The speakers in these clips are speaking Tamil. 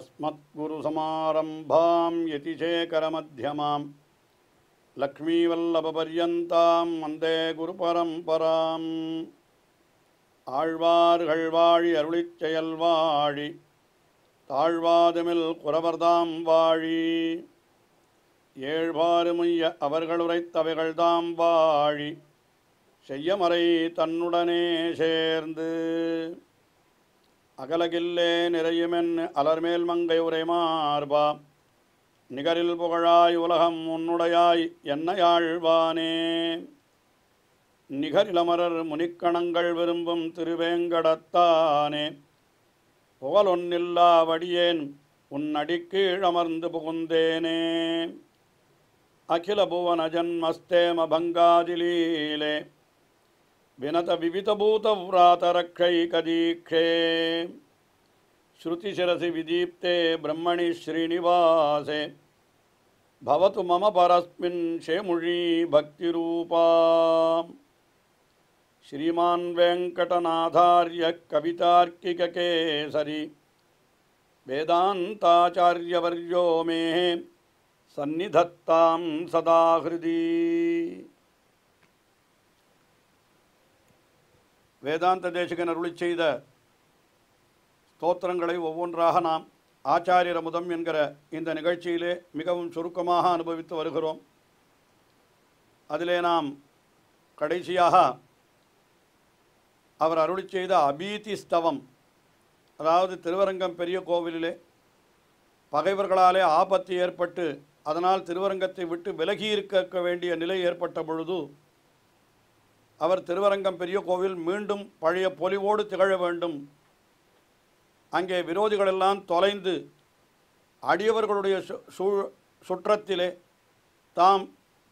अस्मद्गुरुसमारम्भां यतिशेखरमध्यमां लक्ष्मीवल्लभपर्यन्तां वन्दे गुरुपरम्पराम् ஆழ்வார்கள் வாழி அருளிச்செயல் வாழி தாழ்வாதுமில் குறவர்தாம் வாழி ஏழ்வாருமுய்ய அவர்கள் வாழி செய்யமறை தன்னுடனே சேர்ந்து அகலகில்லே நிறையுமென் அலர்மேல் மங்கை உரைமார்பா நிகரில் புகழாய் உலகம் உன்னுடையாய் என்ன யாழ்வானே நிகரிலமரர் முனிக்கணங்கள் விரும்பும் திருவேங்கடத்தானே புகழொன்னில்லா வடியேன் உன் அடிக்கீழமர்ந்து புகுந்தேனே அகில புவன ஜன்மஸ்தேம பங்காதிலீலே विनतविवितभूतव्रातरक्षैकदीक्षे श्रुतिशिरसि विदीप्ते ब्रह्मणि श्रीनिवासे भवतु मम परस्मिन् शेमुषी भक्ति श्रीमान् वेङ्कटनाथार्यः कवितार्किककेसरी मे सन्निधत्तां सदा हृदि வேதாந்த தேசிகன் அருளி செய்த ஸ்தோத்திரங்களை ஒவ்வொன்றாக நாம் ஆச்சாரியர் முதம் என்கிற இந்த நிகழ்ச்சியிலே மிகவும் சுருக்கமாக அனுபவித்து வருகிறோம் அதிலே நாம் கடைசியாக அவர் அருளி செய்த அபீதி ஸ்தவம் அதாவது திருவரங்கம் பெரிய கோவிலிலே பகைவர்களாலே ஆபத்து ஏற்பட்டு அதனால் திருவரங்கத்தை விட்டு விலகி இருக்க வேண்டிய நிலை ஏற்பட்ட பொழுது அவர் திருவரங்கம் பெரிய கோவில் மீண்டும் பழைய பொலிவோடு திகழ வேண்டும் அங்கே விரோதிகளெல்லாம் தொலைந்து அடியவர்களுடைய சூ சுற்றத்திலே தாம்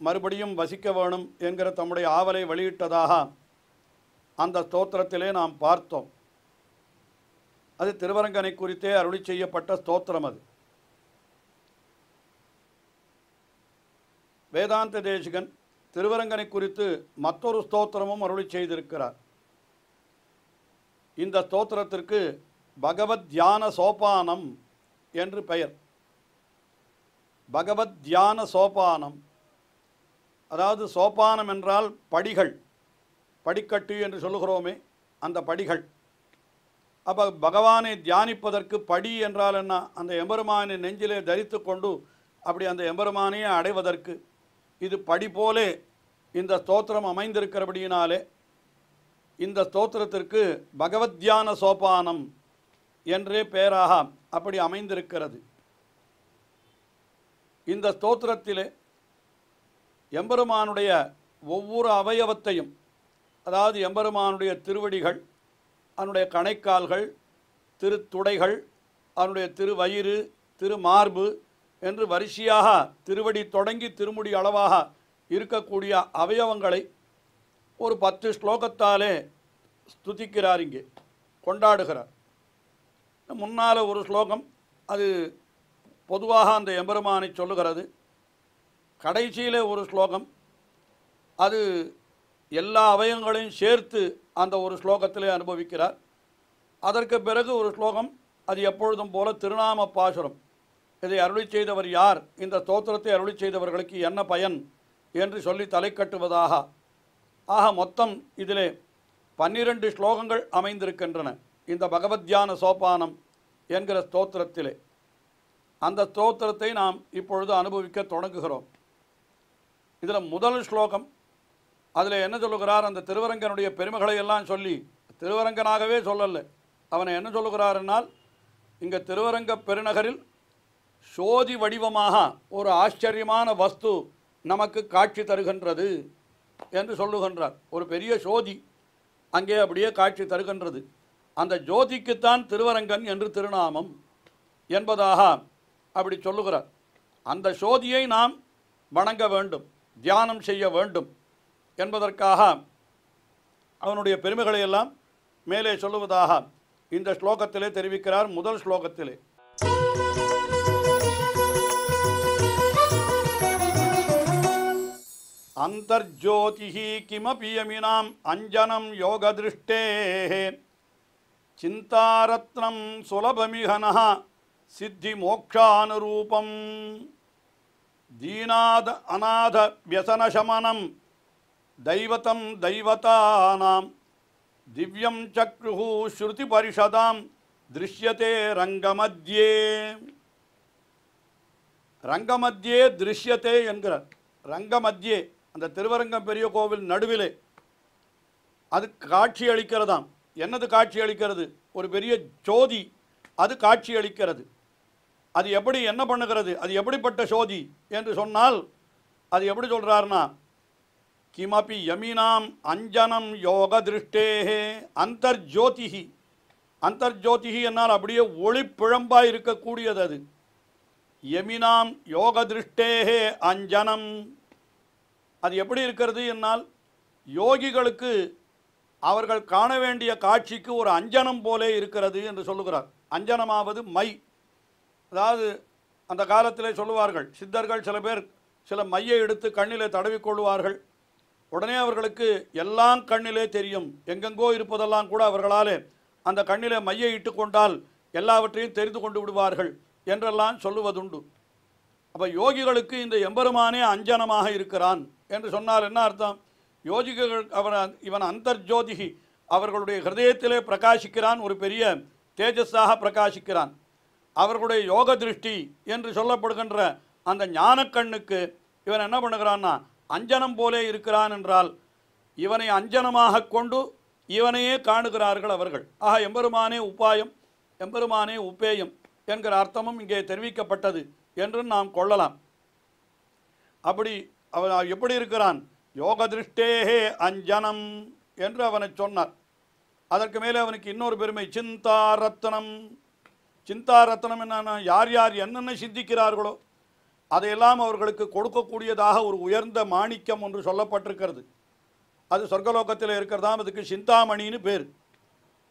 மறுபடியும் வசிக்க வேணும் என்கிற தம்முடைய ஆவலை வெளியிட்டதாக அந்த ஸ்தோத்திரத்திலே நாம் பார்த்தோம் அது திருவரங்கனை குறித்தே அருளி செய்யப்பட்ட ஸ்தோத்திரம் அது வேதாந்த தேசிகன் திருவரங்கனை குறித்து மற்றொரு ஸ்தோத்திரமும் அருளி செய்திருக்கிறார் இந்த ஸ்தோத்திரத்திற்கு பகவத் தியான சோபானம் என்று பெயர் பகவத் தியான சோபானம் அதாவது சோபானம் என்றால் படிகள் படிக்கட்டு என்று சொல்லுகிறோமே அந்த படிகள் அப்போ பகவானை தியானிப்பதற்கு படி என்றால் என்ன அந்த எம்பெருமானை நெஞ்சிலே தரித்து கொண்டு அப்படி அந்த எம்பெருமானையே அடைவதற்கு இது படி போலே இந்த ஸ்தோத்திரம் அமைந்திருக்கிறபடியினாலே இந்த ஸ்தோத்திரத்திற்கு பகவத்யான சோபானம் என்றே பெயராக அப்படி அமைந்திருக்கிறது இந்த ஸ்தோத்திரத்திலே எம்பெருமானுடைய ஒவ்வொரு அவயவத்தையும் அதாவது எம்பெருமானுடைய திருவடிகள் அதனுடைய கணைக்கால்கள் திருத்துடைகள் அதனுடைய திருவயிறு திருமார்பு என்று வரிசையாக திருவடி தொடங்கி திருமுடி அளவாக இருக்கக்கூடிய அவயவங்களை ஒரு பத்து ஸ்லோகத்தாலே ஸ்துதிக்கிறார் இங்கே கொண்டாடுகிறார் முன்னால் ஒரு ஸ்லோகம் அது பொதுவாக அந்த எம்பெருமானை சொல்லுகிறது கடைசியில் ஒரு ஸ்லோகம் அது எல்லா அவயங்களையும் சேர்த்து அந்த ஒரு ஸ்லோகத்திலே அனுபவிக்கிறார் அதற்கு பிறகு ஒரு ஸ்லோகம் அது எப்பொழுதும் போல திருநாம பாசுரம் இதை அருளி செய்தவர் யார் இந்த தோத்திரத்தை அருளி செய்தவர்களுக்கு என்ன பயன் என்று சொல்லி தலை கட்டுவதாக ஆக மொத்தம் இதிலே பன்னிரண்டு ஸ்லோகங்கள் அமைந்திருக்கின்றன இந்த பகவத்யான சோபானம் என்கிற ஸ்தோத்திரத்திலே அந்த ஸ்தோத்திரத்தை நாம் இப்பொழுது அனுபவிக்க தொடங்குகிறோம் இதில் முதல் ஸ்லோகம் அதில் என்ன சொல்லுகிறார் அந்த திருவரங்கனுடைய பெருமைகளை எல்லாம் சொல்லி திருவரங்கனாகவே சொல்லலை அவனை என்ன சொல்லுகிறாருன்னால் இங்கே திருவரங்க பெருநகரில் சோதி வடிவமாக ஒரு ஆச்சரியமான வஸ்து நமக்கு காட்சி தருகின்றது என்று சொல்லுகின்றார் ஒரு பெரிய சோதி அங்கே அப்படியே காட்சி தருகின்றது அந்த ஜோதிக்குத்தான் திருவரங்கன் என்று திருநாமம் என்பதாக அப்படி சொல்லுகிறார் அந்த சோதியை நாம் வணங்க வேண்டும் தியானம் செய்ய வேண்டும் என்பதற்காக அவனுடைய பெருமைகளை எல்லாம் மேலே சொல்லுவதாக இந்த ஸ்லோகத்திலே தெரிவிக்கிறார் முதல் ஸ்லோகத்திலே अंतर्ज्योति किमपि यमीनाम् अंजनं योगदृष्टेः चिन्तारत्नं सुलभमिहनः सिद्धिमोक्षानुरूपम् दीनाद अनाथ व्यसनशमनं दैवतं दैवतानां दिव्यं चक्रुः श्रुतिपरिषदां दृश्यते रङ्गमध्ये रङ्गमध्ये दृश्यते एन्ग्र அந்த திருவரங்கம் பெரிய கோவில் நடுவிலே அது காட்சி அளிக்கிறதாம் என்னது காட்சி அளிக்கிறது ஒரு பெரிய ஜோதி அது காட்சி அளிக்கிறது அது எப்படி என்ன பண்ணுகிறது அது எப்படிப்பட்ட சோதி என்று சொன்னால் அது எப்படி சொல்கிறாருன்னா கிமபி யமினாம் அஞ்சனம் யோக திருஷ்டேகே அந்தர்ஜோதிகி அந்தர்ஜோதிகி என்னால் அப்படியே ஒளிப்பிழம்பாக இருக்கக்கூடியது அது யமினாம் யோக திருஷ்டேகே அஞ்சனம் அது எப்படி இருக்கிறது என்னால் யோகிகளுக்கு அவர்கள் காண வேண்டிய காட்சிக்கு ஒரு அஞ்சனம் போலே இருக்கிறது என்று சொல்லுகிறார் அஞ்சனமாவது மை அதாவது அந்த காலத்திலே சொல்லுவார்கள் சித்தர்கள் சில பேர் சில மையை எடுத்து கண்ணிலே தடவிக்கொள்வார்கள் உடனே அவர்களுக்கு எல்லாம் கண்ணிலே தெரியும் எங்கெங்கோ இருப்பதெல்லாம் கூட அவர்களாலே அந்த கண்ணிலே மையை இட்டு கொண்டால் எல்லாவற்றையும் தெரிந்து கொண்டு விடுவார்கள் என்றெல்லாம் சொல்லுவதுண்டு அப்போ யோகிகளுக்கு இந்த எம்பெருமானே அஞ்சனமாக இருக்கிறான் என்று சொன்னால் என்ன அர்த்தம் யோஜிகர்கள் அவன் இவன் அந்தர்ஜோதிகி அவர்களுடைய ஹிரதயத்திலே பிரகாசிக்கிறான் ஒரு பெரிய தேஜஸாக பிரகாசிக்கிறான் அவர்களுடைய யோக திருஷ்டி என்று சொல்லப்படுகின்ற அந்த ஞானக்கண்ணுக்கு இவன் என்ன பண்ணுகிறான்னா அஞ்சனம் போலே இருக்கிறான் என்றால் இவனை அஞ்சனமாக கொண்டு இவனையே காணுகிறார்கள் அவர்கள் ஆக எம்பெருமானே உப்பாயம் எம்பெருமானே உப்பேயம் என்கிற அர்த்தமும் இங்கே தெரிவிக்கப்பட்டது என்று நாம் கொள்ளலாம் அப்படி அவன் எப்படி இருக்கிறான் யோக திருஷ்டேஹே அஞ்சனம் என்று அவனை சொன்னார் அதற்கு மேலே அவனுக்கு இன்னொரு பெருமை சிந்தா ரத்னம் சிந்தா என்னன்னா யார் யார் என்னென்ன சிந்திக்கிறார்களோ அதையெல்லாம் அவர்களுக்கு கொடுக்கக்கூடியதாக ஒரு உயர்ந்த மாணிக்கம் ஒன்று சொல்லப்பட்டிருக்கிறது அது சொர்க்கலோகத்தில் இருக்கிறதாம் அதுக்கு சிந்தாமணின்னு பேர்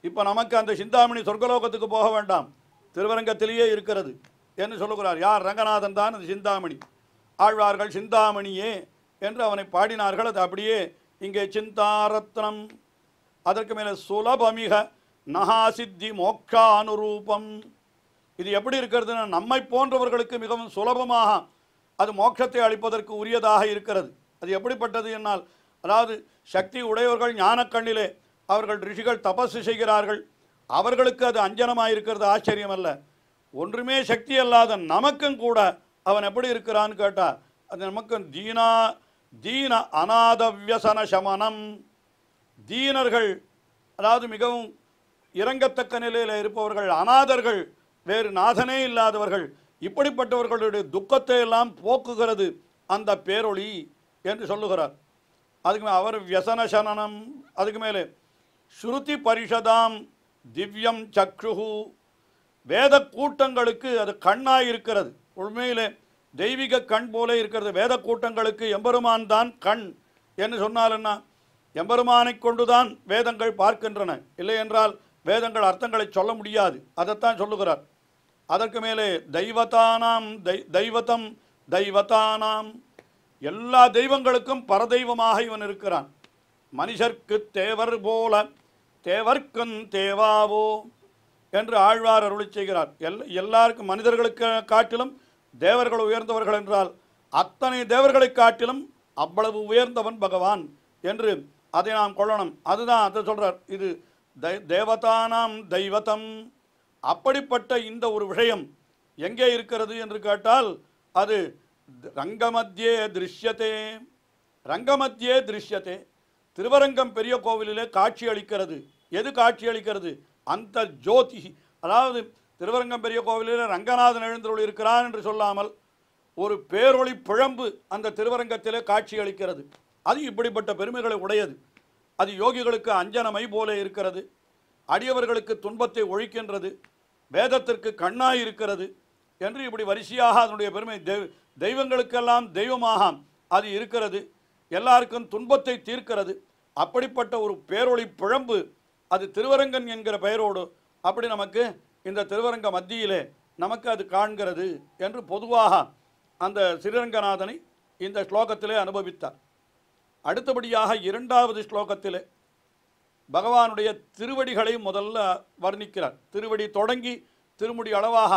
இப்போ நமக்கு அந்த சிந்தாமணி சொர்க்கலோகத்துக்கு போக வேண்டாம் திருவரங்கத்திலேயே இருக்கிறது என்று சொல்லுகிறார் யார் ரங்கநாதன் தான் அந்த சிந்தாமணி ஆழ்வார்கள் சிந்தாமணியே என்று அவனை பாடினார்கள் அது அப்படியே இங்கே சிந்தாரத்னம் அதற்கு மேலே சுலபமிக நகாசித்தி மோக்கானுரூபம் இது எப்படி இருக்கிறதுனா நம்மை போன்றவர்களுக்கு மிகவும் சுலபமாக அது மோட்சத்தை அளிப்பதற்கு உரியதாக இருக்கிறது அது எப்படிப்பட்டது என்னால் அதாவது சக்தி உடையவர்கள் ஞானக்கண்ணிலே அவர்கள் ரிஷிகள் தபசு செய்கிறார்கள் அவர்களுக்கு அது அஞ்சனமாக இருக்கிறது ஆச்சரியம் அல்ல ஒன்றுமே சக்தி அல்லாத நமக்கும் கூட அவன் எப்படி இருக்கிறான்னு கேட்டா அது நமக்கு தீனா தீன அநாதவியசன சமனம் தீனர்கள் அதாவது மிகவும் இறங்கத்தக்க நிலையில் இருப்பவர்கள் அநாதர்கள் வேறு நாதனே இல்லாதவர்கள் இப்படிப்பட்டவர்களுடைய துக்கத்தை எல்லாம் போக்குகிறது அந்த பேரொளி என்று சொல்லுகிறார் அதுக்கு அவர் வியசனசனம் அதுக்கு மேலே ஸ்ருதி பரிஷதாம் திவ்யம் சக்ஷு வேத கூட்டங்களுக்கு அது கண்ணாக இருக்கிறது உண்மையிலே தெய்வீக கண் போல இருக்கிறது வேத கூட்டங்களுக்கு எம்பெருமான் தான் கண் என்று சொன்னாலுன்னா எம்பெருமானை கொண்டுதான் வேதங்கள் பார்க்கின்றன இல்லை என்றால் வேதங்கள் அர்த்தங்களை சொல்ல முடியாது அதைத்தான் சொல்லுகிறார் அதற்கு மேலே தெய்வத்தானாம் தை தெய்வத்தம் தெய்வத்தானாம் எல்லா தெய்வங்களுக்கும் பரதெய்வமாக இவன் இருக்கிறான் மனுஷர்க்கு தேவர் போல தேவர்க்கும் தேவாவோ என்று ஆழ்வார் அருளி செய்கிறார் எல் எல்லாருக்கும் மனிதர்களுக்கு காட்டிலும் தேவர்கள் உயர்ந்தவர்கள் என்றால் அத்தனை தேவர்களை காட்டிலும் அவ்வளவு உயர்ந்தவன் பகவான் என்று அதை நாம் கொள்ளணும் அதுதான் அதை சொல்கிறார் இது தேவதானாம் தெய்வத்தம் அப்படிப்பட்ட இந்த ஒரு விஷயம் எங்கே இருக்கிறது என்று கேட்டால் அது ரங்கமத்தியே திருஷ்யத்தே ரங்கமத்தியே திருஷ்யத்தே திருவரங்கம் பெரிய கோவிலிலே காட்சி அளிக்கிறது எது காட்சி அளிக்கிறது அந்த ஜோதிஷி அதாவது திருவரங்கம் பெரிய கோவிலில் ரங்கநாதன் எழுந்தருள் இருக்கிறான் என்று சொல்லாமல் ஒரு பேரொளி பிழம்பு அந்த திருவரங்கத்திலே காட்சி அளிக்கிறது அது இப்படிப்பட்ட பெருமைகளை உடையது அது யோகிகளுக்கு அஞ்சனமை போல இருக்கிறது அடியவர்களுக்கு துன்பத்தை ஒழிக்கின்றது வேதத்திற்கு கண்ணாய் இருக்கிறது என்று இப்படி வரிசையாக அதனுடைய பெருமை தெய்வ தெய்வங்களுக்கெல்லாம் தெய்வமாக அது இருக்கிறது எல்லாருக்கும் துன்பத்தை தீர்க்கிறது அப்படிப்பட்ட ஒரு பேரொளி பிழம்பு அது திருவரங்கன் என்கிற பெயரோடு அப்படி நமக்கு இந்த திருவரங்க மத்தியிலே நமக்கு அது காண்கிறது என்று பொதுவாக அந்த ஸ்ரீரங்கநாதனை இந்த ஸ்லோகத்திலே அனுபவித்தார் அடுத்தபடியாக இரண்டாவது ஸ்லோகத்திலே பகவானுடைய திருவடிகளை முதல்ல வர்ணிக்கிறார் திருவடி தொடங்கி திருமுடி அளவாக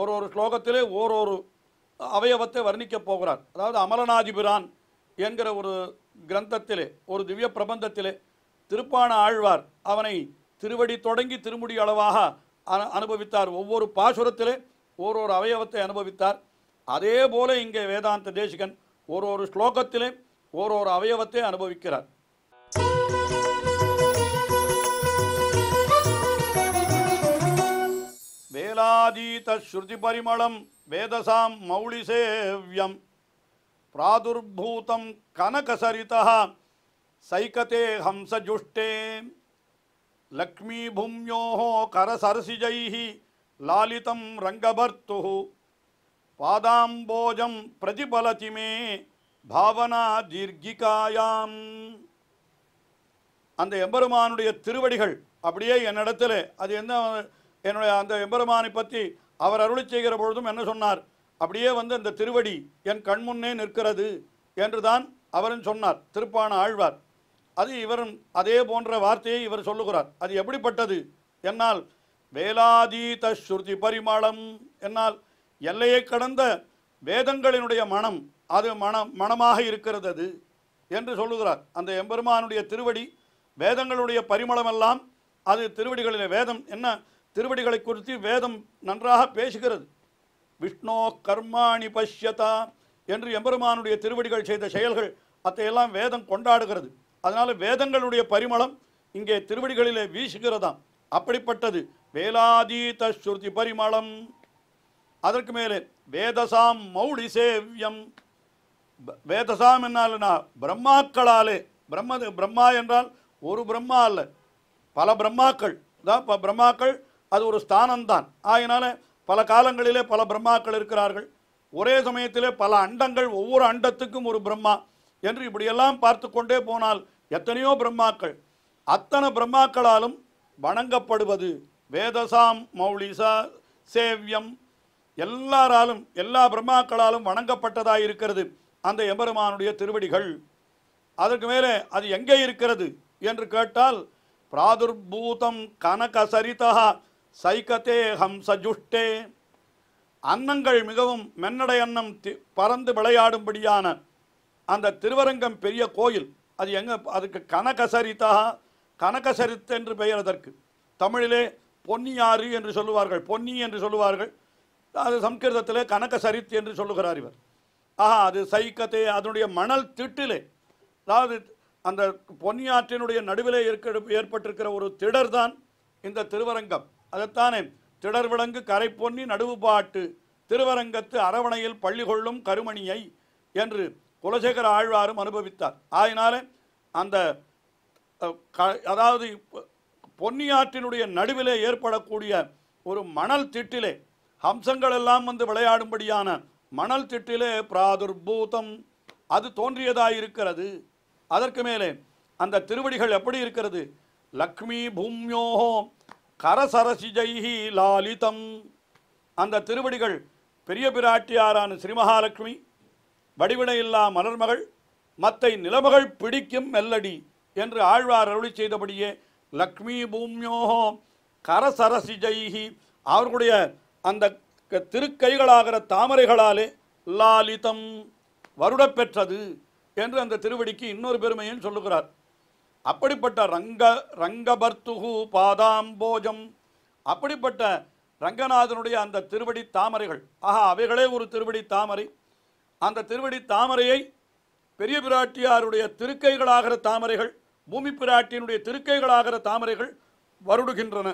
ஒரு ஒரு ஸ்லோகத்திலே ஓரொரு அவயவத்தை வர்ணிக்கப் போகிறார் அதாவது அமலநாதிபிரான் என்கிற ஒரு கிரந்தத்திலே ஒரு திவ்ய பிரபந்தத்திலே திருப்பான ஆழ்வார் அவனை திருவடி தொடங்கி திருமுடி அளவாக அனுபவித்தார் ஒவ்வொரு பாசுரத்திலே ஒரு ஒரு அவயவத்தை அனுபவித்தார் அதே போல இங்கே வேதாந்த தேசிகன் ஒரு ஒரு ஸ்லோகத்திலே ஒரு ஒரு அவயவத்தை அனுபவிக்கிறார் வேலாதீத ஸ்ருதி பரிமளம் வேதசாம் மௌளிசேவியம் பிராதுர்பூதம் கனகசரிதா சைகதே ஹம்சஜுஷ்டே லக்ஷ்மீபூமியோ கரசரசிஜை லாலிதம் ரங்கபர்த்து பாதாம்போஜம் பிரதிபலதி மே பாவனா தீர்கிகாயாம் அந்த எம்பெருமானுடைய திருவடிகள் அப்படியே என்னிடத்தில் அது என்ன என்னுடைய அந்த எம்பெருமானை பற்றி அவர் அருளி செய்கிற பொழுதும் என்ன சொன்னார் அப்படியே வந்து அந்த திருவடி என் கண்முன்னே நிற்கிறது என்று தான் அவரும் சொன்னார் திருப்பான ஆழ்வார் அது இவரும் அதே போன்ற வார்த்தையை இவர் சொல்லுகிறார் அது எப்படிப்பட்டது என்னால் வேலாதீத ஸ்ருதி பரிமளம் என்னால் எல்லையை கடந்த வேதங்களினுடைய மனம் அது மனம் மனமாக இருக்கிறது அது என்று சொல்லுகிறார் அந்த எம்பெருமானுடைய திருவடி வேதங்களுடைய பரிமளமெல்லாம் அது திருவடிகளில் வேதம் என்ன திருவடிகளை குறித்து வேதம் நன்றாக பேசுகிறது விஷ்ணோ கர்மாணி பஷ்யதா என்று எம்பெருமானுடைய திருவடிகள் செய்த செயல்கள் அத்தையெல்லாம் வேதம் கொண்டாடுகிறது அதனால் வேதங்களுடைய பரிமளம் இங்கே திருவடிகளிலே வீசுகிறதாம் அப்படிப்பட்டது வேலாதீத ஸ்ருதி பரிமளம் அதற்கு மேலே வேதசாம் மௌடி சேவியம் வேதசாம் என்னால்னா பிரம்மாக்களாலே பிரம்ம பிரம்மா என்றால் ஒரு பிரம்மா அல்ல பல பிரம்மாக்கள் தான் இப்போ பிரம்மாக்கள் அது ஒரு ஸ்தானம்தான் ஆகினால பல காலங்களிலே பல பிரம்மாக்கள் இருக்கிறார்கள் ஒரே சமயத்திலே பல அண்டங்கள் ஒவ்வொரு அண்டத்துக்கும் ஒரு பிரம்மா என்று இப்படியெல்லாம் பார்த்து கொண்டே போனால் எத்தனையோ பிரம்மாக்கள் அத்தனை பிரம்மாக்களாலும் வணங்கப்படுவது வேதசாம் மௌலிசா சேவியம் எல்லாராலும் எல்லா பிரம்மாக்களாலும் வணங்கப்பட்டதாக இருக்கிறது அந்த எம்பெருமானுடைய திருவடிகள் அதற்கு மேலே அது எங்கே இருக்கிறது என்று கேட்டால் பிராதுர்பூதம் கனக சரிதா சைகதே ஹம்சஜுஷ்டே அன்னங்கள் மிகவும் மென்னடை அன்னம் பறந்து விளையாடும்படியான அந்த திருவரங்கம் பெரிய கோயில் அது எங்கே அதுக்கு கனகசரிதா கனகசரித்து என்று பெயர் அதற்கு தமிழிலே பொன்னியாறு என்று சொல்லுவார்கள் பொன்னி என்று சொல்லுவார்கள் அது சம்ஸ்கிருதத்திலே கனகசரித் என்று சொல்லுகிறார் இவர் ஆஹா அது சைக்கத்தை அதனுடைய மணல் திட்டிலே அதாவது அந்த பொன்னியாற்றினுடைய நடுவிலே இருக்க ஏற்பட்டிருக்கிற ஒரு திடர் தான் இந்த திருவரங்கம் அதைத்தானே திடர் விலங்கு கரை பொன்னி நடுவுபாட்டு திருவரங்கத்து அரவணையில் பள்ளி கொள்ளும் கருமணியை என்று குலசேகர ஆழ்வாரும் அனுபவித்தார் அதனால அந்த அதாவது பொன்னியாற்றினுடைய நடுவிலே ஏற்படக்கூடிய ஒரு மணல் திட்டிலே ஹம்சங்கள் எல்லாம் வந்து விளையாடும்படியான மணல் திட்டிலே பிராதுர்பூதம் அது தோன்றியதாக இருக்கிறது அதற்கு மேலே அந்த திருவடிகள் எப்படி இருக்கிறது லக்ஷ்மி கரசரசி ஜெய்ஹி லாலிதம் அந்த திருவடிகள் பெரிய பிராட்டியாரான மகாலட்சுமி வடிவினையில்லா மலர்மகள் மத்தை நிலமகள் பிடிக்கும் மெல்லடி என்று ஆழ்வார் அருளி செய்தபடியே லக்ஷ்மி பூம்யோகோ கரசரசி ஜெய்கி அவர்களுடைய அந்த திருக்கைகளாகிற தாமரைகளாலே லாலிதம் வருடப்பெற்றது என்று அந்த திருவடிக்கு இன்னொரு பெருமையும் சொல்லுகிறார் அப்படிப்பட்ட ரங்க ரங்கபர்த்துகு பாதாம்போஜம் அப்படிப்பட்ட ரங்கநாதனுடைய அந்த திருவடி தாமரைகள் ஆஹா அவைகளே ஒரு திருவடி தாமரை அந்த திருவடி தாமரையை பெரிய பிராட்டியாருடைய திருக்கைகளாகிற தாமரைகள் பூமி பிராட்டியினுடைய திருக்கைகளாகிற தாமரைகள் வருடுகின்றன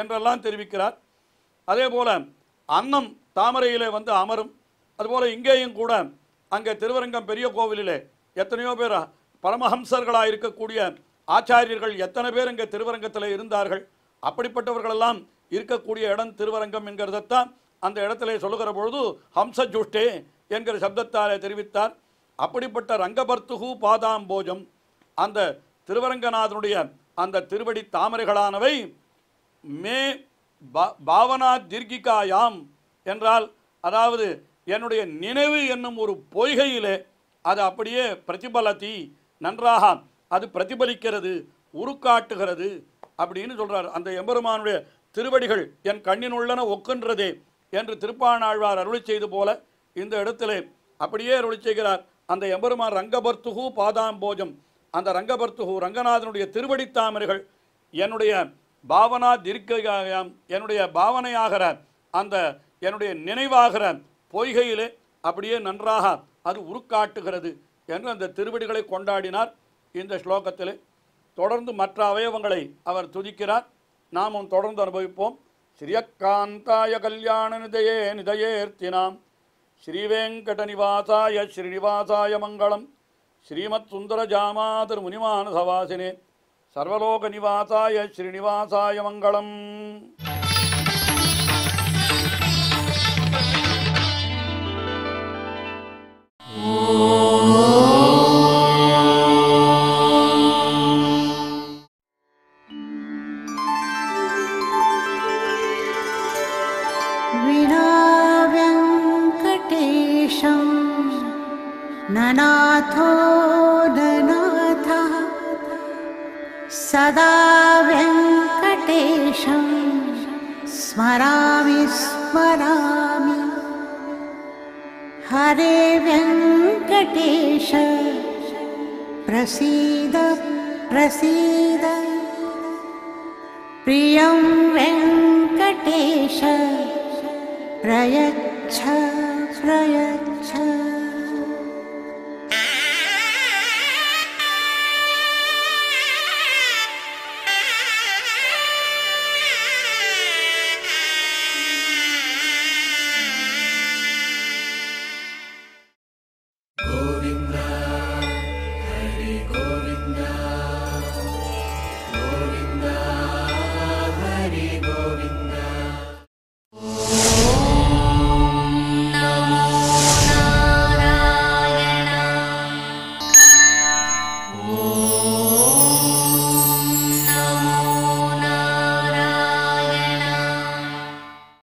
என்றெல்லாம் தெரிவிக்கிறார் அதே போல் அன்னம் தாமரையிலே வந்து அமரும் அதுபோல் இங்கேயும் கூட அங்கே திருவரங்கம் பெரிய கோவிலிலே எத்தனையோ பேர் பரமஹம்சர்களாக இருக்கக்கூடிய ஆச்சாரியர்கள் எத்தனை பேர் இங்கே திருவரங்கத்தில் இருந்தார்கள் அப்படிப்பட்டவர்களெல்லாம் இருக்கக்கூடிய இடம் திருவரங்கம் என்கிறதத்தான் அந்த இடத்துல சொல்லுகிற பொழுது ஹம்ச ஜூஷ்டே என்கிற சப்தத்தாலே தெரிவித்தார் அப்படிப்பட்ட ரங்கபர்த்துகு பாதாம்போஜம் அந்த திருவரங்கநாதனுடைய அந்த திருவடி தாமரைகளானவை மே பாவனா தீர்க்கிகாயாம் என்றால் அதாவது என்னுடைய நினைவு என்னும் ஒரு பொய்கையிலே அது அப்படியே பிரதிபலத்தி நன்றாக அது பிரதிபலிக்கிறது உருக்காட்டுகிறது அப்படின்னு சொல்கிறார் அந்த எம்பெருமானுடைய திருவடிகள் என் கண்ணினுள்ளன ஒக்கின்றதே என்று திருப்பாணாழ்வார் அருளை செய்து போல இந்த இடத்துல அப்படியே அருளி செய்கிறார் அந்த எம்பெருமான் ரங்கபர்த்துகு பாதாம் போஜம் அந்த ரங்கபர்த்துகு ரங்கநாதனுடைய திருவடி தாமரைகள் என்னுடைய பாவனா தீர்க்கையாக என்னுடைய பாவனையாகிற அந்த என்னுடைய நினைவாகிற பொய்கையிலே அப்படியே நன்றாக அது உருக்காட்டுகிறது என்று அந்த திருவடிகளை கொண்டாடினார் இந்த ஸ்லோகத்தில் தொடர்ந்து மற்ற அவயவங்களை அவர் துதிக்கிறார் நாமும் தொடர்ந்து அனுபவிப்போம் ஸ்ரீயக்காந்தாய கல்யாண நிதையே நிதையேர்த்தினாம் శ్రీవేంకట నివాసాయ శ్రీనివాసాయ మంగళం సర్వలోక నివాసాయ శ్రీనివాసాయ మంగళం Oh सदा व्यं स्मरामि स्मरामि हरे व्यङ्कटेश प्रसीद प्रसीद प्रियं व्यङ्कटेश प्रयच्छ